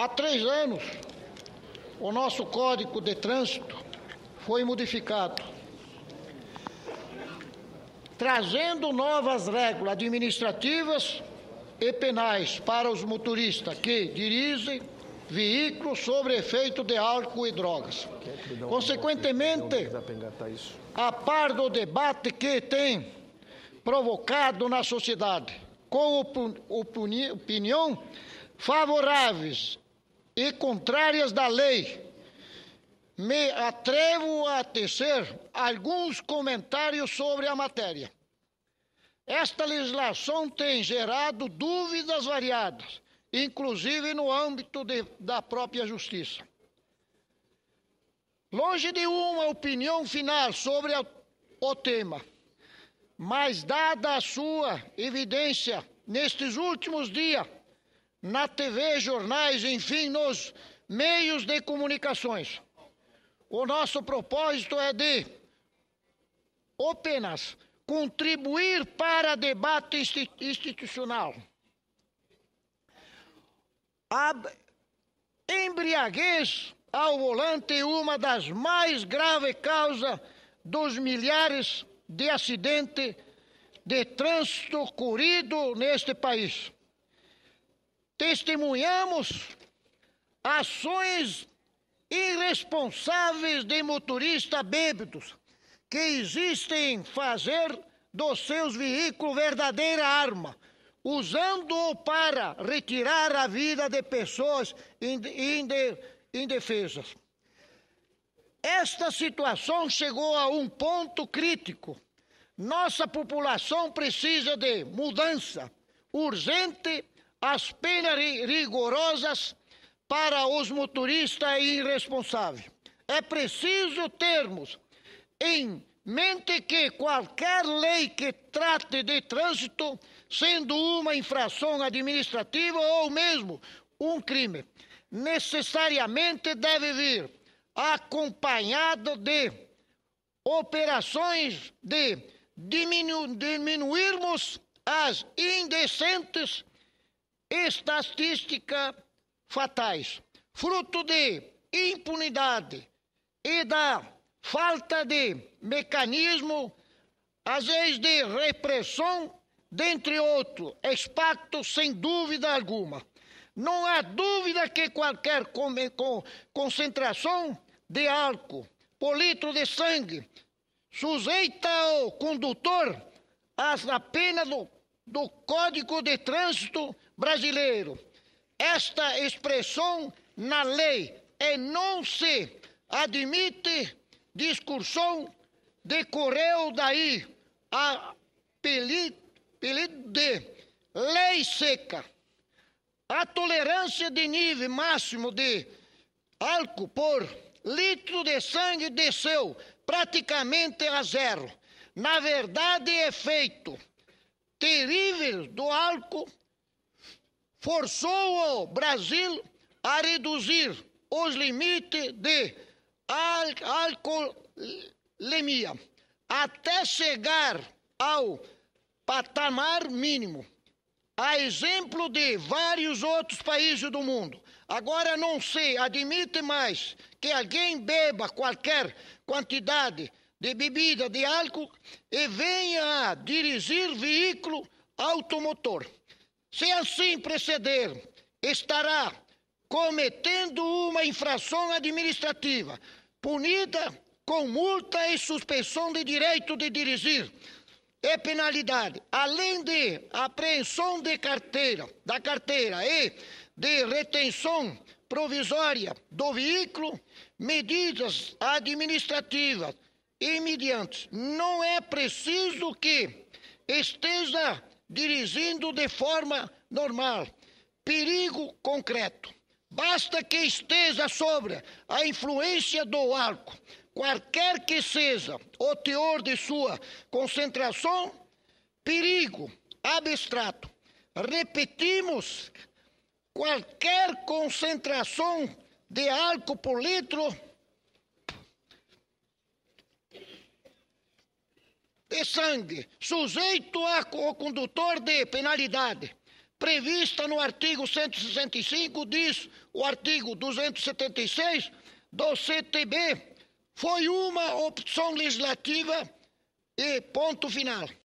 Há três anos, o nosso Código de Trânsito foi modificado, trazendo novas regras administrativas e penais para os motoristas que dirigem veículos sobre efeito de álcool e drogas. Consequentemente, a par do debate que tem provocado na sociedade, com opinião favoráveis e contrárias da lei, me atrevo a tecer alguns comentários sobre a matéria. Esta legislação tem gerado dúvidas variadas, inclusive no âmbito de, da própria justiça. Longe de uma opinião final sobre a, o tema, mas dada a sua evidência nestes últimos dias, na TV, jornais, enfim, nos meios de comunicações. O nosso propósito é de apenas contribuir para debate institucional. A embriaguez ao volante é uma das mais graves causas dos milhares de acidentes de trânsito ocorridos neste país testemunhamos ações irresponsáveis de motoristas bêbados que existem fazer dos seus veículos verdadeira arma, usando-o para retirar a vida de pessoas indefesas. Esta situação chegou a um ponto crítico. Nossa população precisa de mudança urgente as penas rigorosas para os motoristas irresponsáveis. É preciso termos em mente que qualquer lei que trate de trânsito, sendo uma infração administrativa ou mesmo um crime, necessariamente deve vir acompanhado de operações de diminu diminuirmos as indecentes estatística fatais, fruto de impunidade e da falta de mecanismo, às vezes de repressão, dentre outros, espato sem dúvida alguma. Não há dúvida que qualquer concentração de álcool por litro de sangue sujeita o condutor à pena do, do Código de Trânsito brasileiro. Esta expressão na lei e é não se admite discussão decorreu daí a apelido de lei seca. A tolerância de nível máximo de álcool por litro de sangue desceu praticamente a zero. Na verdade, efeito é terrível do álcool forçou o Brasil a reduzir os limites de alcoolemia até chegar ao patamar mínimo. A exemplo de vários outros países do mundo. Agora não se admite mais que alguém beba qualquer quantidade de bebida de álcool e venha a dirigir veículo automotor. Se assim proceder, estará cometendo uma infração administrativa, punida com multa e suspensão de direito de dirigir é penalidade, além de apreensão de carteira, da carteira e de retenção provisória do veículo, medidas administrativas e mediante. Não é preciso que esteja dirigindo de forma normal. Perigo concreto. Basta que esteja sobre a influência do álcool, qualquer que seja o teor de sua concentração, perigo abstrato. Repetimos, qualquer concentração de álcool por litro de sangue, sujeito ao condutor de penalidade prevista no artigo 165, diz o artigo 276 do CTB, foi uma opção legislativa e ponto final.